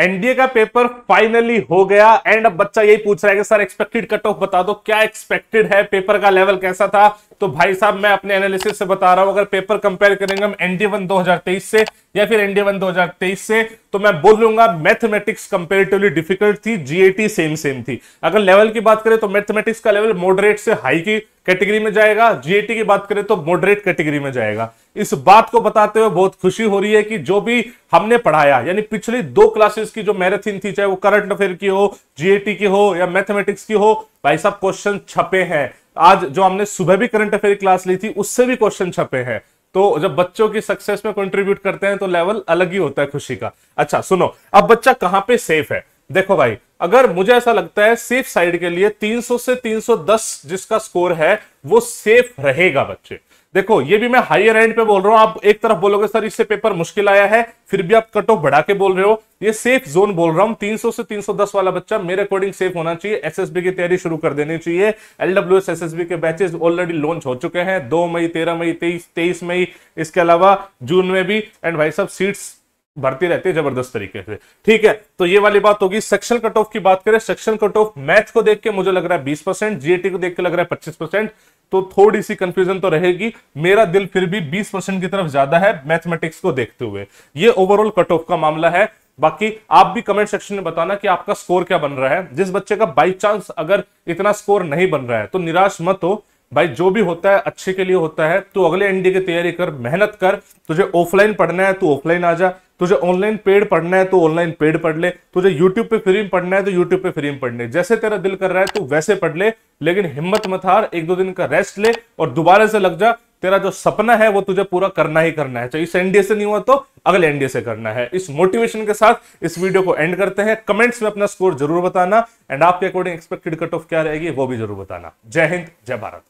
NDA का paper finally हो गया एंड अब बच्चा यही पूछ रहा है कि सर एक्सपेक्टेड कट ऑफ बता दो क्या एक्सपेक्टेड है पेपर का लेवल कैसा था तो भाई साहब मैं अपने एनालिसिस से बता रहा हूं अगर पेपर कंपेयर करेंगे हम एनडी वन दो से या फिर एनडी वन दो से तो मैं बोल लूंगा मैथमेटिक्स कंपेरेटिवली डिफिकल्ट थी जीएटी सेम सेम थी अगर लेवल की बात करें तो मैथमेटिक्स का लेवल मॉडरेट से हाई की कैटेगरी में जाएगा जीएटी की बात करें तो मॉडरेट कैटेगरी में जाएगा इस बात को बताते हुए बहुत खुशी हो रही है कि जो भी हमने पढ़ाया यानी पिछली दो क्लासेस की जो मैराथिन थी चाहे वो करंट अफेयर की हो जीएटी की हो या मैथमेटिक्स की हो भाई साहब क्वेश्चन छपे हैं आज जो हमने सुबह भी करंट अफेयर क्लास ली थी उससे भी क्वेश्चन छपे हैं तो जब बच्चों की सक्सेस में कंट्रीब्यूट करते हैं तो लेवल अलग ही होता है खुशी का अच्छा सुनो अब बच्चा कहां पे सेफ है देखो भाई अगर मुझे ऐसा लगता है सेफ साइड के लिए 300 से 310 जिसका स्कोर है वो सेफ रहेगा बच्चे देखो ये भी मैं हायर एंड पे बोल रहा हूँ आप एक तरफ बोलोगे सर इससे पेपर मुश्किल आया है फिर भी आप कट ऑफ बढ़ा के बोल रहे हो ये सेफ जोन बोल रहा हूँ 300 से 310 वाला बच्चा मेरे अकॉर्डिंग सेफ होना चाहिए एसएसबी की तैयारी शुरू कर देनी चाहिए एलडब्ल्यू एस के बैचेज ऑलरेडी लॉन्च हो चुके हैं दो मई तेरह मई तेईस तेईस मई इसके अलावा जून में भी एंड भाई साहब सीट्स बढ़ती रहती है जबरदस्त तरीके से ठीक है तो ये वाली बात होगी सेक्शन कट ऑफ की बात करें सेक्शन कट ऑफ मैथ को देख के मुझे लग रहा है बीस परसेंट जीएटी को देख के लग रहा है पच्चीस परसेंट तो थोड़ी सी कंफ्यूजन तो रहेगी मेरा दिल फिर भी 20 परसेंट की तरफ ज्यादा है मैथमेटिक्स को देखते हुए ये ओवरऑल कट ऑफ का मामला है बाकी आप भी कमेंट सेक्शन में बताना कि आपका स्कोर क्या बन रहा है जिस बच्चे का बाई चांस अगर इतना स्कोर नहीं बन रहा है तो निराश मत हो भाई जो भी होता है अच्छे के लिए होता है तू अगले एनडी की तैयारी कर मेहनत कर तुझे ऑफलाइन पढ़ना है तू ऑफलाइन आ जा तुझे ऑनलाइन पेड पढ़ना है तो ऑनलाइन पेड पढ़ ले तुझे यूट्यूब पे फ्री में पढ़ना है तो यूट्यूब पे फ्री में पढ़ ले जैसे तेरा दिल कर रहा है तो वैसे पढ़ ले लेकिन हिम्मत मत हार एक दो दिन का रेस्ट ले और दोबारा से लग जा तेरा जो सपना है वो तुझे पूरा करना ही करना है चाहे इस एनडीए से नहीं हुआ तो अगले एनडीए से करना है इस मोटिवेशन के साथ इस वीडियो को एंड करते हैं कमेंट्स में अपना स्कोर जरूर बताना एंड आपके अकॉर्डिंग एक्सपेक्टेड कट ऑफ क्या रहेगी वो भी जरूर बताना जय हिंद जय भारत